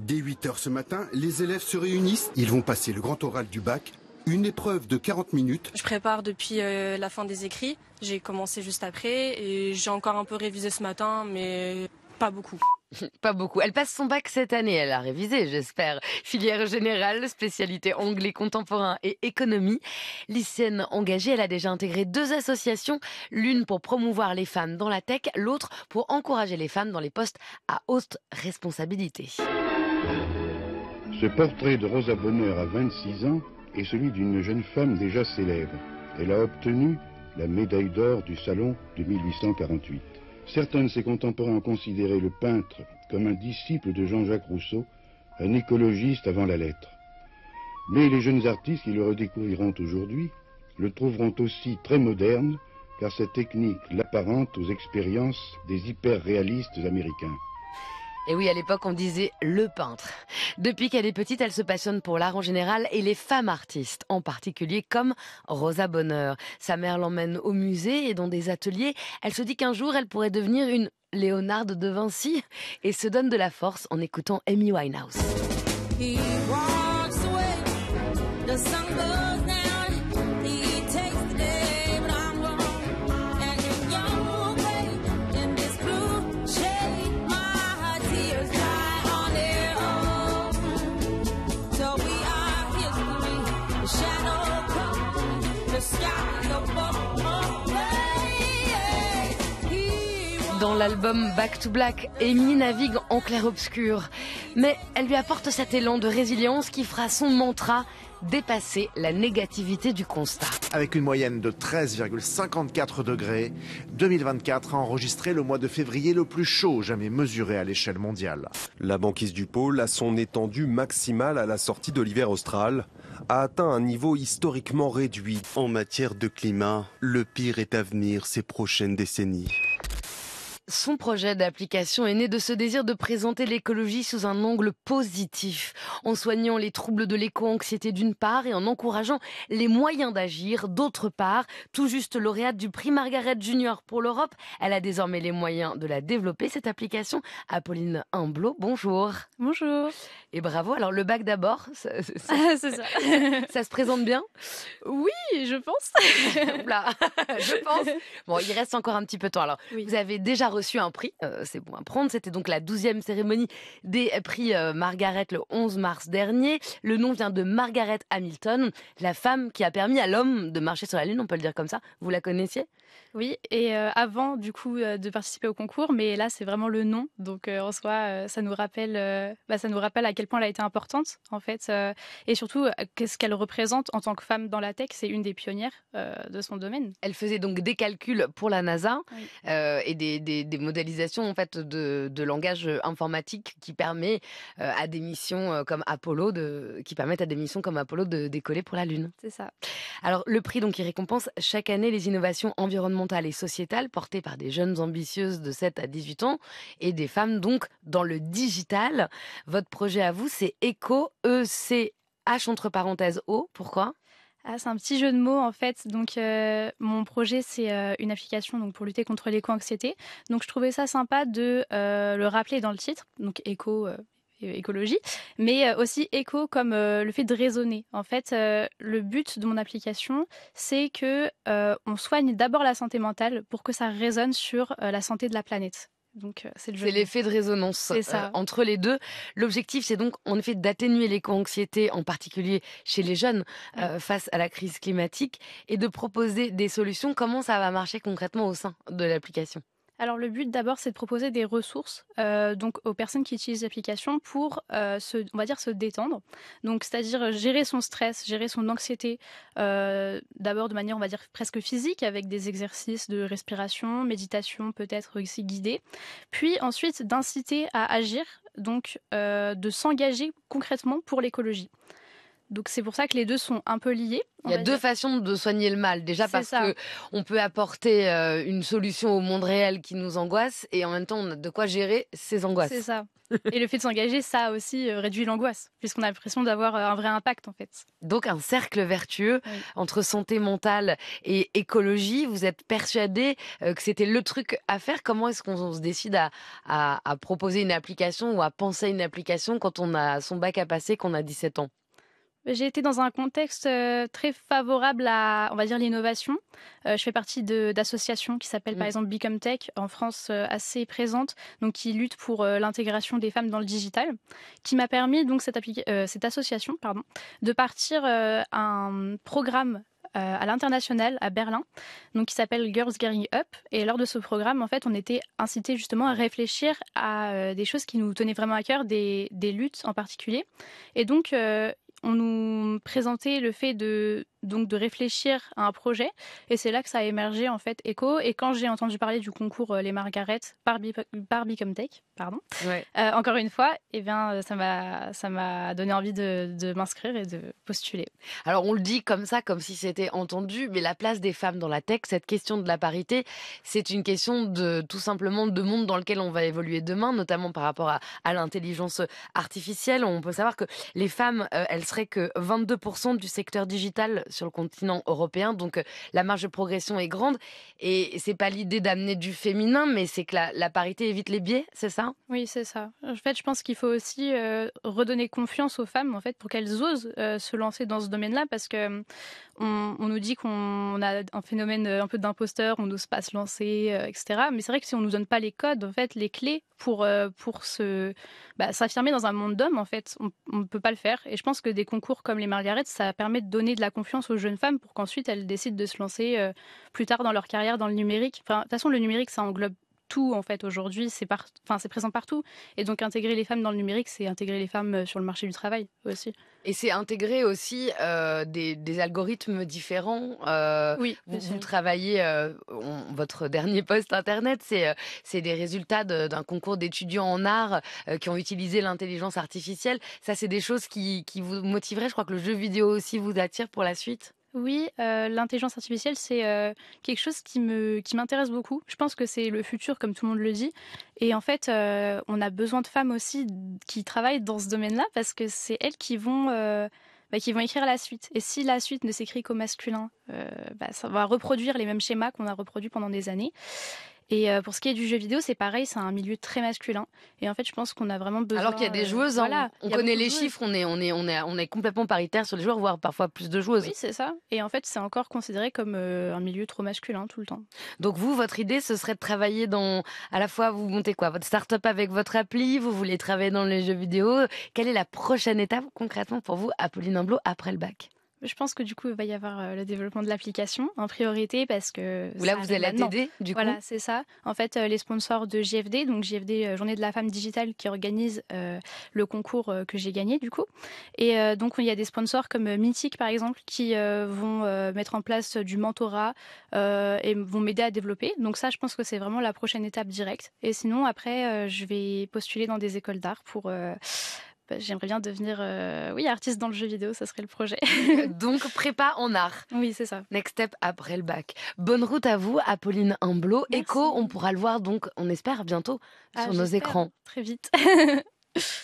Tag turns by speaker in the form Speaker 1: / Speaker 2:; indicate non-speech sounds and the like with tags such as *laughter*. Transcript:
Speaker 1: Dès 8h ce matin, les élèves se réunissent. Ils vont passer le grand oral du bac, une
Speaker 2: épreuve de 40 minutes. Je prépare depuis euh, la fin des écrits. J'ai commencé juste après et j'ai encore un peu révisé ce matin, mais pas beaucoup. *laughs* Pas beaucoup. Elle passe son bac cette
Speaker 1: année. Elle a révisé, j'espère. Filière générale, spécialité anglais contemporain et économie. Lycéenne engagée, elle a déjà intégré deux associations. L'une pour promouvoir les femmes dans la tech, l'autre pour encourager les femmes dans les postes à haute responsabilité. Ce portrait de Rosa Bonheur à 26 ans est celui d'une jeune femme déjà célèbre. Elle a obtenu la médaille d'or du Salon de 1848. Certains de ses contemporains ont considéré le peintre comme un disciple de Jean-Jacques Rousseau, un écologiste avant la lettre. Mais les jeunes artistes qui le redécouvriront aujourd'hui le trouveront aussi très moderne, car sa technique l'apparente aux expériences des hyperréalistes américains. Et oui, à l'époque, on disait le peintre. Depuis qu'elle est petite, elle se passionne pour l'art en général et les femmes artistes, en particulier comme Rosa Bonheur. Sa mère l'emmène au musée et dans des ateliers. Elle se dit qu'un jour, elle pourrait devenir une Léonarde de Vinci et se donne de la force en écoutant Amy Winehouse. dans l'album Back to Black, Amy navigue en clair-obscur. Mais elle lui apporte cet élan de résilience qui fera son mantra dépasser la négativité du constat. Avec une moyenne de 13,54 degrés, 2024 a enregistré le mois de février le plus chaud jamais mesuré à l'échelle mondiale. La banquise du pôle, à son étendue maximale à la sortie de l'hiver austral, a atteint un niveau historiquement réduit. En matière de climat, le pire est à venir ces prochaines décennies. Son projet d'application est né de ce désir de présenter l'écologie sous un angle positif, en soignant les troubles de l'éco-anxiété d'une part et en encourageant les moyens d'agir d'autre part. Tout juste lauréate du prix Margaret Junior pour l'Europe, elle a désormais les moyens de la développer, cette application. Apolline Humblot, bonjour. Bonjour. Et bravo. Alors le bac d'abord, ça, *laughs* se présente bien Oui, je pense. Là, *laughs* je pense. Bon, il reste encore un petit peu de temps. Alors, vous avez déjà reçu un prix, euh, c'est bon à prendre. C'était donc la 12e cérémonie des prix euh, Margaret le 11 mars dernier. Le nom vient de Margaret Hamilton, la femme qui a permis à l'homme de marcher sur la Lune, on peut le dire comme ça. Vous la connaissiez
Speaker 2: Oui, et euh, avant du coup de participer au concours, mais là c'est vraiment le nom. Donc en soi, ça nous rappelle, bah, ça nous rappelle à quel point elle a été importante en fait, et surtout qu'est-ce qu'elle représente en tant que femme dans la tech. C'est une des pionnières de son domaine. Elle faisait donc des calculs pour la NASA
Speaker 1: et des des modélisations en fait de, langage informatique qui permet à des missions comme Apollo de, qui permettent à des missions comme Apollo de décoller pour la Lune. C'est ça. Alors le prix donc il récompense chaque année les innovations environnementales et sociétales portées par des jeunes ambitieuses de 7 à 18 ans et des femmes donc dans le digital. Votre
Speaker 2: projet à vous c'est ECO E C H entre parenthèses O. Pourquoi ah, c'est un petit jeu de mots en fait. Donc euh, mon projet c'est euh, une application donc pour lutter contre l'éco-anxiété. Donc je trouvais ça sympa de euh, le rappeler dans le titre, donc éco écologie, mais aussi éco comme le fait de raisonner. En fait, le but de mon application, c'est que on soigne d'abord la santé mentale pour que ça résonne sur la santé de la planète. Donc euh, c'est l'effet
Speaker 1: de résonance euh, entre les deux. L'objectif, c'est donc en effet d'atténuer l'éco-anxiété, en particulier chez les jeunes, euh, face à la crise climatique, et de proposer des solutions. Comment ça va marcher concrètement au sein de l'application
Speaker 2: alors le but d'abord c'est de proposer des ressources euh, donc aux personnes qui utilisent l'application pour euh, se, dire se détendre. Donc c'est-à-dire euh, gérer son stress, gérer son anxiété d'abord de manière on dire presque physique avec des exercices de respiration, méditation peut-être aussi guidée. Puis ensuite d'inciter à agir donc de s'engager concrètement pour l'écologie. Donc c'est pour ça que les deux sont un peu liés. Il y a deux
Speaker 1: façons de soigner le mal. Déjà parce ça. on peut apporter euh, une solution au monde réel qui nous angoisse et en même temps on a de quoi gérer ses angoisses. C'est ça.
Speaker 2: *laughs* et le fait de s'engager, ça aussi euh, réduit l'angoisse puisqu'on a l'impression d'avoir euh, un vrai impact en fait.
Speaker 1: Donc un cercle vertueux entre santé mentale et écologie. Vous êtes persuadé que c'était le truc à faire. Comment est-ce qu'on se décide à, à proposer une application ou à penser à une application quand on a son bac à passer, qu'on a 17 ans
Speaker 2: j'ai été dans un contexte euh, très favorable à, on va dire, l'innovation. Euh, je fais partie d'associations qui s'appellent par mm. exemple Become Tech, en France euh, assez présente, donc qui lutte pour l'intégration des femmes dans le digital, qui m'a permis donc cette, cette association pardon, de partir un programme à l'international à Berlin, donc qui s'appelle Girls Gearing Up. Et lors de ce programme, en fait, on était incité justement à réfléchir à des choses qui nous tenaient vraiment à cœur, des, luttes en particulier. Et donc, on nous présentait le fait de donc de réfléchir à un projet et c'est là que ça a émergé en fait écho. et quand j'ai entendu parler du concours euh, Les Margaret par, Become Tech, pardon, euh, encore une fois, et eh bien euh, ça m'a ça m'a donné envie de, m'inscrire et de postuler. Alors on le dit comme ça, comme
Speaker 1: si c'était entendu, mais la place des femmes dans la tech, cette question de la parité, c'est une question de tout simplement de monde dans lequel on va évoluer demain, notamment par rapport à, l'intelligence artificielle. On peut savoir que les femmes, elles que 22% du secteur digital sur le continent européen. Donc euh, la marge de progression est grande. Et c'est pas l'idée d'amener du féminin, mais c'est que la, parité évite les biais, c'est ça
Speaker 2: Oui, c'est ça. En fait, je pense qu'il faut aussi euh, redonner confiance aux femmes, en fait, pour qu'elles osent euh, se lancer dans ce domaine-là, parce que hum, on, nous dit qu'on a un phénomène un peu d'imposteur, on n'ose pas se lancer, etc. Mais c'est vrai que si on nous donne pas les codes, en fait, les clés pour pour se bah, s'affirmer dans un monde d'hommes, en fait, on ne peut pas le faire. Et je pense que des concours comme les Margaret, ça permet de donner de la confiance aux jeunes femmes pour qu'ensuite elles décident de se lancer euh, plus tard dans leur carrière dans le numérique. Enfin, de toute façon, le numérique, ça englobe tout en fait aujourd'hui, c'est présent partout. Et donc intégrer les femmes dans le numérique, c'est intégrer les femmes euh, sur le marché du travail aussi. Et c'est intégrer aussi euh, des, algorithmes
Speaker 1: différents. Euh, oui. Vous, travaillez votre dernier poste internet, c'est des résultats d'un concours d'étudiants en art qui ont utilisé l'intelligence artificielle. Ça, c'est des choses qui vous motiveraient. Je crois que le jeu vidéo aussi vous attire pour la suite.
Speaker 2: Oui, euh, l'intelligence artificielle, c'est euh, quelque chose qui me qui m'intéresse beaucoup. Je pense que c'est le futur, comme tout le monde le dit. Et en fait, euh, on a besoin de femmes aussi qui travaillent dans ce domaine-là parce que c'est elles qui vont bah, qui vont écrire la suite. Et si la suite ne s'écrit qu'au masculin, bah, ça va reproduire les mêmes schémas qu'on a reproduits pendant des années. Et euh, pour ce qui est du jeu vidéo, c'est pareil, c'est un milieu très masculin. Et en fait, je pense qu'on a vraiment besoin. Alors qu'il y a des euh, joueuses, hein, on, connaît les chiffres, on est, on est, on on est complètement paritaire sur les joueurs, voire parfois plus de joueuses. Oui, c'est ça. Et en fait, c'est encore considéré comme euh, un milieu trop masculin tout le temps. Donc vous, votre idée, ce serait de travailler
Speaker 1: dans, à la fois, vous montez quoi, votre start-up avec votre appli, vous voulez travailler dans les jeux vidéo. Quelle est la prochaine étape concrètement pour vous, Apolline Amblot, après le bac
Speaker 2: je pense que du coup, il va y avoir euh, le développement de l'application en priorité parce que. Ou là, vous allez du coup. Voilà, c'est ça. En fait, euh, les sponsors de JFD, donc JFD, euh, Journée de la Femme Digitale, qui organise le concours que j'ai gagné, du coup. Et donc, il y a des sponsors comme Mythic par exemple, qui vont mettre en place du mentorat et vont m'aider à développer. Donc, ça, je pense que c'est vraiment la prochaine étape directe. Et sinon, après, je vais postuler dans des écoles d'art pour bah, j'aimerais bien devenir euh, oui, artiste dans le jeu vidéo, ça serait le projet. *laughs* Donc *laughs* prépa en art. Oui, c'est ça. Next step après le bac.
Speaker 1: Bonne route à vous, Apolline Humblot. Echo, on pourra le voir donc, on espère bientôt ah, sur nos écrans. Très vite. *laughs*